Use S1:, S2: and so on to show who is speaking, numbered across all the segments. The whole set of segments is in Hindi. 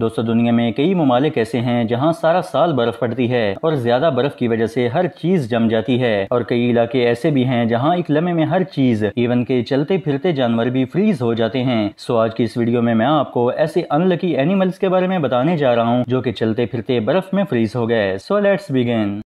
S1: दोस्तों दुनिया में कई ममालिक ऐसे हैं जहाँ सारा साल बर्फ पड़ती है और ज्यादा बर्फ की वजह से हर चीज जम जाती है और कई इलाके ऐसे भी हैं जहाँ एक लम्हे में हर चीज इवन के चलते फिरते जानवर भी फ्रीज हो जाते हैं सो आज की इस वीडियो में मैं आपको ऐसे अनलकी एनिमल्स के बारे में बताने जा रहा हूँ जो की चलते फिरते बर्फ में फ्रीज हो गए so let's begin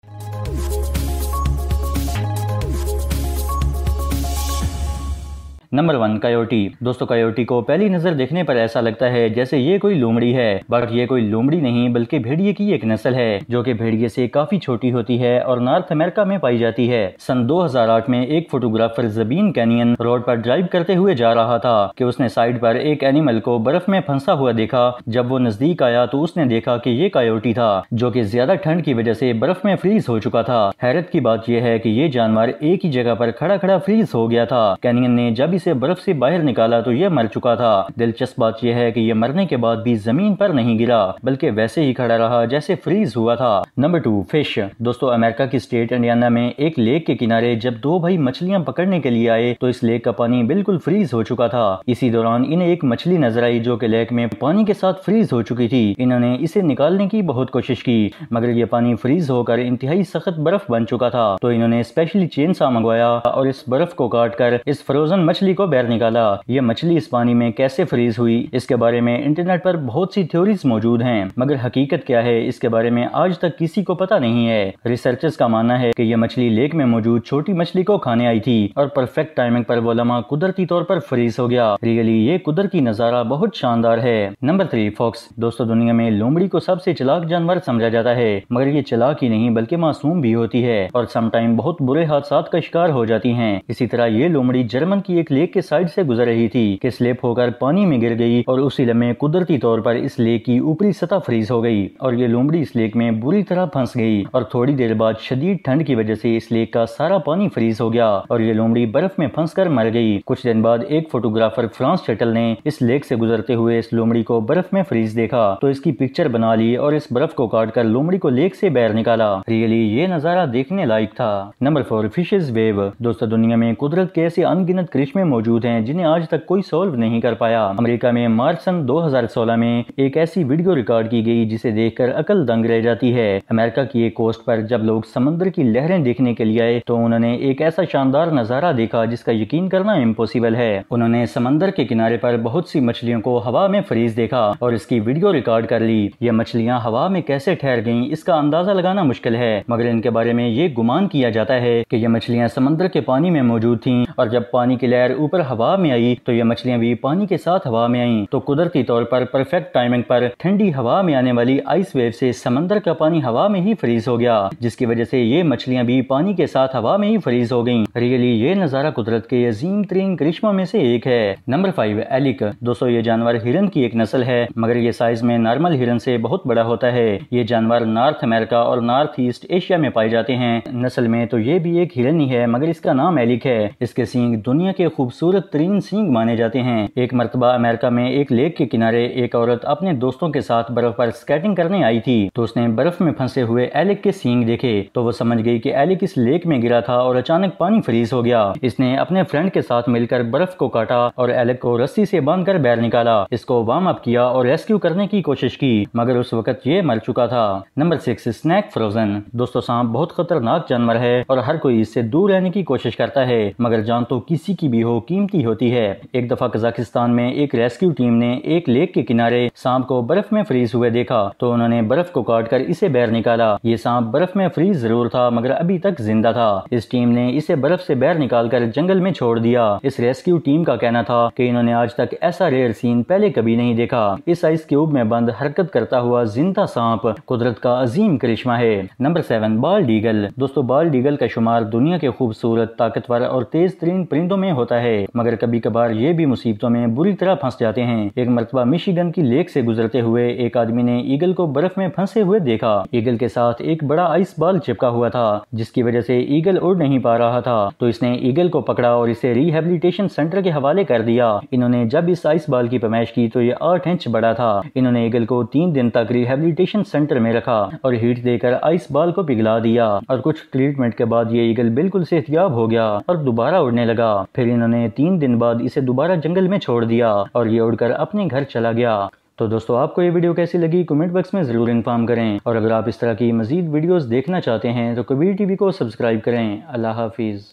S1: number one coyote दोस्तों कयोटी को पहली नजर देखने पर ऐसा लगता है जैसे ये कोई लोमड़ी है बट ये कोई लोमड़ी नहीं बल्कि भेड़िए की एक नस्ल है जो की भेड़िए से काफी छोटी होती है और नॉर्थ अमेरिका में पाई जाती है सन 2008 में एक फोटोग्राफर जबीन कैनियन रोड पर ड्राइव करते हुए जा रहा था कि उसने साइड पर एक एनिमल को बर्फ में फंसा हुआ देखा जब वो नजदीक आया तो उसने देखा की ये कायोटी था जो की ज्यादा ठंड की वजह से बर्फ में फ्रीज हो चुका था हैरत की बात यह है कि ये जानवर एक ही जगह पर खड़ा खड़ा फ्रीज हो गया था कैनियन ने जब इस इसे बर्फ से बाहर निकाला तो यह मर चुका था दिलचस्प बात यह है कि यह मरने के बाद भी जमीन पर नहीं गिरा बल्कि वैसे ही खड़ा रहा जैसे फ्रीज हुआ था नंबर टू फिश दोस्तों अमेरिका की स्टेट इंडियाना में एक लेक के किनारे जब दो भाई मछलियां पकड़ने के लिए आए तो इस लेक का पानी बिल्कुल फ्रीज हो चुका था इसी दौरान इन्हें एक मछली नजर आई जो कि लेक में पानी के साथ फ्रीज हो चुकी थी इन्होंने इसे निकालने की बहुत कोशिश की मगर ये पानी फ्रीज होकर इंतहाई सख्त बर्फ बन चुका था तो इन्होंने स्पेशली चेन सा मंगवाया और इस बर्फ को काट कर इस फ्रोजन मछली मछली को बैर निकाला ये मछली इस पानी में कैसे फ्रीज हुई इसके बारे में इंटरनेट पर बहुत सी थ्योरीज मौजूद हैं मगर हकीकत क्या है इसके बारे में आज तक किसी को पता नहीं है रिसर्चर्स का मानना है कि यह मछली लेक में मौजूद छोटी मछली को खाने आई थी और परफेक्ट टाइमिंग पर वो लम्हा कुदरती तौर पर फ्रीज हो गया रियली ये कुदरती नज़ारा बहुत शानदार है नंबर थ्री फॉक्स दोस्तों दुनिया में लोमड़ी को सबसे चलाक जानवर समझा जाता है मगर ये चलाक ही नहीं बल्कि मासूम भी होती है और समटाइम बहुत बुरे हादसा का शिकार हो जाती है इसी तरह ये लोमड़ी जर्मन की एक लेक लेक के साइड से गुजर रही थी कि स्लिप होकर पानी में गिर गई और उसी लम्हे कुदरती तौर पर इस लेक की ऊपरी सतह फ्रीज हो गई और ये लोमड़ी इस लेक में बुरी तरह फंस गई और थोड़ी देर बाद शदीद ठंड की वजह से इस लेक का सारा पानी फ्रीज हो गया और ये लोमड़ी बर्फ में फंस कर मर गई कुछ दिन बाद एक फोटोग्राफर फ्रांस शटल ने इस लेक से गुजरते हुए इस लोमड़ी को बर्फ में फ्रीज देखा तो इसकी पिक्चर बना ली और इस बर्फ को काट कर लोमड़ी को लेक से बाहर निकाला रियली ये नजारा देखने लायक था नंबर फोर फिशेज वेव दोस्तों दुनिया में कुदरत के ऐसे अनगिनत करिश्मे मौजूद हैं जिन्हें आज तक कोई सोल्व नहीं कर पाया अमेरिका में मार्च सन 2016 में एक ऐसी वीडियो रिकॉर्ड की गई जिसे देखकर अकल दंग रह जाती है अमेरिका की एक कोस्ट पर जब लोग समंदर की लहरें देखने के लिए आए तो उन्होंने एक ऐसा शानदार नजारा देखा जिसका यकीन करना इम्पोसिबल है उन्होंने समंदर के किनारे पर बहुत सी मछलियों को हवा में फ्रीज देखा और इसकी वीडियो रिकॉर्ड कर ली ये मछलियाँ हवा में कैसे ठहर गयी इसका अंदाजा लगाना मुश्किल है मगर इनके बारे में ये गुमान किया जाता है की ये मछलियाँ समंदर के पानी में मौजूद थी और जब पानी की लहर तैर ऊपर हवा में आई तो ये मछलियाँ भी पानी के साथ हवा में आई तो कुदरती तौर पर परफेक्ट टाइमिंग पर ठंडी हवा में आने वाली आइस वेव से समंदर का पानी हवा में ही फ्रीज हो गया जिसकी वजह से ये मछलियाँ भी पानी के साथ हवा में ही फ्रीज हो गयी रियली ये नज़ारा कुदरत के अजीम तरीन करिश्मा में से एक है नंबर फाइव एलिक दोस्तों ये जानवर हिरन की एक नस्ल है मगर ये साइज में नॉर्मल हिरन से बहुत बड़ा होता है ये जानवर नॉर्थ अमेरिका और नॉर्थ ईस्ट एशिया में पाए जाते हैं नस्ल में तो ये भी एक हिरन ही है मगर इसका नाम एलिक है इसके सींग दुनिया के खूबसूरत तरीन सींग माने जाते हैं एक मरतबा अमेरिका में एक लेक के किनारे एक औरत अपने दोस्तों के साथ बर्फ पर स्केटिंग करने आई थी तो उसने बर्फ में फंसे हुए एलेक के सींग देखे तो वो समझ गई कि एलिक इस लेक में गिरा था और अचानक पानी फ्रीज हो गया इसने अपने फ्रेंड के साथ मिलकर बर्फ को काटा और एलिक को रस्सी से कर बैर निकाला इसको वार्म अप किया और रेस्क्यू करने की कोशिश की मगर उस वक्त ये मर चुका था नंबर सिक्स स्नैक फ्रोजन दोस्तों सांप बहुत खतरनाक जानवर है और हर कोई इससे दूर रहने की कोशिश करता है मगर जान तो किसी की भी हो वो कीमती होती है एक दफा कजाकिस्तान में एक रेस्क्यू टीम ने एक लेक के किनारे सांप को बर्फ में फ्रीज हुए देखा तो उन्होंने बर्फ को काट कर इसे बैर निकाला ये सांप बर्फ में फ्रीज जरूर था मगर अभी तक जिंदा था इस टीम ने इसे बर्फ से बैर निकाल कर जंगल में छोड़ दिया इस रेस्क्यू टीम का कहना था कि इन्होंने आज तक ऐसा रेयर सीन पहले कभी नहीं देखा इस आइस क्यूब में बंद हरकत करता हुआ जिंदा सांप कुदरत का अजीम करिश्मा है नंबर सेवन बाल डीगल दोस्तों बाल डीगल का शुमार दुनिया के खूबसूरत ताकतवर और तेज तरीन परिंदों में होता है है मगर कभी कभार ये भी मुसीबतों में बुरी तरह फंस जाते हैं एक मरतबा मिशीगन की लेक से गुजरते हुए एक आदमी ने ईगल को बर्फ में फंसे हुए देखा ईगल के साथ एक बड़ा आइस बॉल चिपका हुआ था जिसकी वजह से ईगल उड़ नहीं पा रहा था तो इसने ईगल को पकड़ा और इसे रिहेबिलिटेशन सेंटर के हवाले कर दिया इन्होंने जब इस आइस बॉल की पैमाइश की तो ये आठ इंच बड़ा था इन्होंने ईगल को तीन दिन तक रिहेबिलिटेशन सेंटर में रखा और हीट देकर आइस बॉल को पिघला दिया और कुछ ट्रीटमेंट के बाद ये ईगल बिल्कुल सेहतियाब हो गया और दोबारा उड़ने लगा फिर इन्होंने ने तीन दिन बाद इसे दोबारा जंगल में छोड़ दिया और ये उड़कर अपने घर चला गया तो दोस्तों आपको ये वीडियो कैसी लगी कमेंट बॉक्स में ज़रूर इन्फॉर्म करें और अगर आप इस तरह की मजीद वीडियोस देखना चाहते हैं तो कबीर टीवी को सब्सक्राइब करें अल्लाह हाफिज़